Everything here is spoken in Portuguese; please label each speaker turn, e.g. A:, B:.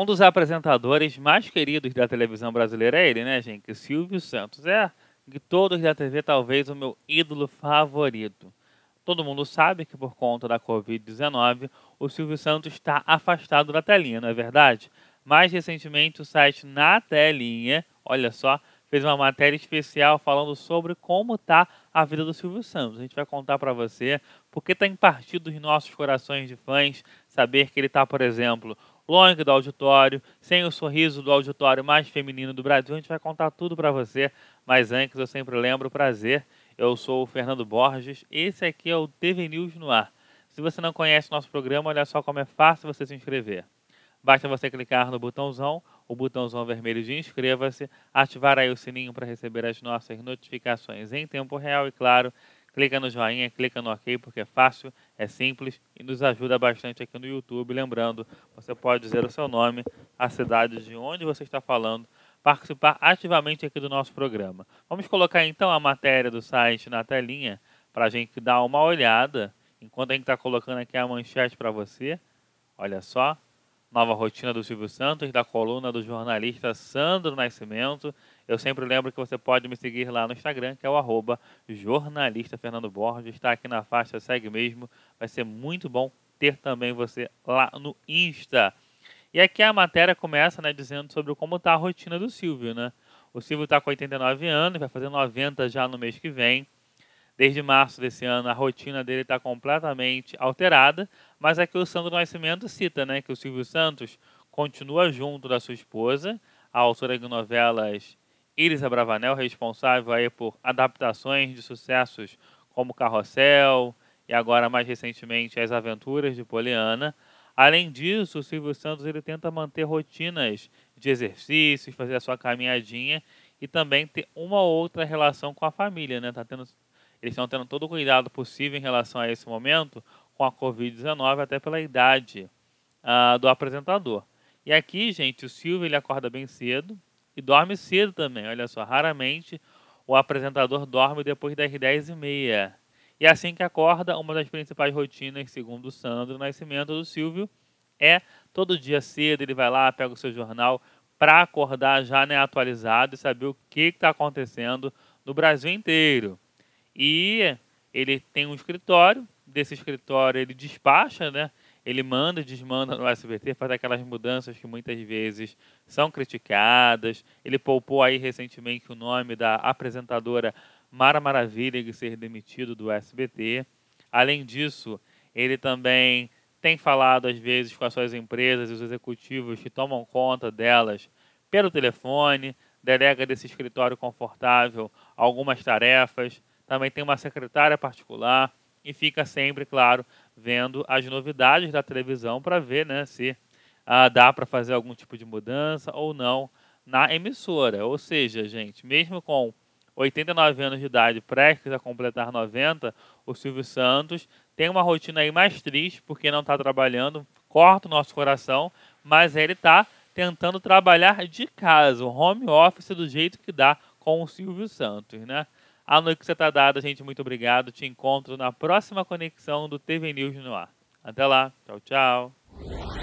A: um dos apresentadores mais queridos da televisão brasileira é ele, né, gente? É Silvio Santos. É, de todos da TV, talvez o meu ídolo favorito. Todo mundo sabe que por conta da Covid-19, o Silvio Santos está afastado da telinha, não é verdade? Mais recentemente, o site Na Telinha, olha só, fez uma matéria especial falando sobre como está a vida do Silvio Santos. A gente vai contar para você porque está em partido dos nossos corações de fãs saber que ele está, por exemplo, longe do auditório, sem o sorriso do auditório mais feminino do Brasil. A gente vai contar tudo para você, mas antes eu sempre lembro, prazer, eu sou o Fernando Borges, esse aqui é o TV News no ar. Se você não conhece nosso programa, olha só como é fácil você se inscrever. Basta você clicar no botãozão, o botãozão vermelho de inscreva-se, ativar aí o sininho para receber as nossas notificações em tempo real e, claro, clica no joinha, clica no ok, porque é fácil, é simples e nos ajuda bastante aqui no YouTube. Lembrando, você pode dizer o seu nome, a cidade de onde você está falando, participar ativamente aqui do nosso programa. Vamos colocar então a matéria do site na telinha para a gente dar uma olhada, enquanto a gente está colocando aqui a manchete para você. Olha só, Nova Rotina do Silvio Santos, da coluna do jornalista Sandro Nascimento. Eu sempre lembro que você pode me seguir lá no Instagram, que é o arroba jornalista Fernando Borges. Está aqui na faixa, segue mesmo. Vai ser muito bom ter também você lá no Insta. E aqui a matéria começa né, dizendo sobre como está a rotina do Silvio. Né? O Silvio está com 89 anos, vai fazer 90 já no mês que vem. Desde março desse ano, a rotina dele está completamente alterada, mas é que o Sandro Nascimento cita né, que o Silvio Santos continua junto da sua esposa, a autora de novelas Iris Abravanel, responsável aí por adaptações de sucessos como Carrossel e agora mais recentemente As Aventuras de Poliana. Além disso, o Silvio Santos ele tenta manter rotinas de exercícios, fazer a sua caminhadinha e também ter uma outra relação com a família, né? Tá tendo eles estão tendo todo o cuidado possível em relação a esse momento com a Covid-19, até pela idade uh, do apresentador. E aqui, gente, o Silvio ele acorda bem cedo e dorme cedo também. Olha só, raramente o apresentador dorme depois das 10h30. E assim que acorda, uma das principais rotinas, segundo o Sandro, o nascimento do Silvio, é todo dia cedo ele vai lá, pega o seu jornal para acordar já né, atualizado e saber o que está acontecendo no Brasil inteiro. E ele tem um escritório, desse escritório ele despacha, né? Ele manda e desmanda no SBT, faz aquelas mudanças que muitas vezes são criticadas. Ele poupou aí recentemente o nome da apresentadora Mara Maravilha de ser demitido do SBT. Além disso, ele também tem falado às vezes com as suas empresas e os executivos que tomam conta delas pelo telefone, delega desse escritório confortável algumas tarefas também tem uma secretária particular e fica sempre, claro, vendo as novidades da televisão para ver né, se ah, dá para fazer algum tipo de mudança ou não na emissora. Ou seja, gente, mesmo com 89 anos de idade, prestes a completar 90, o Silvio Santos tem uma rotina aí mais triste, porque não está trabalhando, corta o nosso coração, mas ele está tentando trabalhar de casa, home office do jeito que dá com o Silvio Santos, né? A você está dada, gente. Muito obrigado. Te encontro na próxima conexão do TV News no ar. Até lá. Tchau, tchau.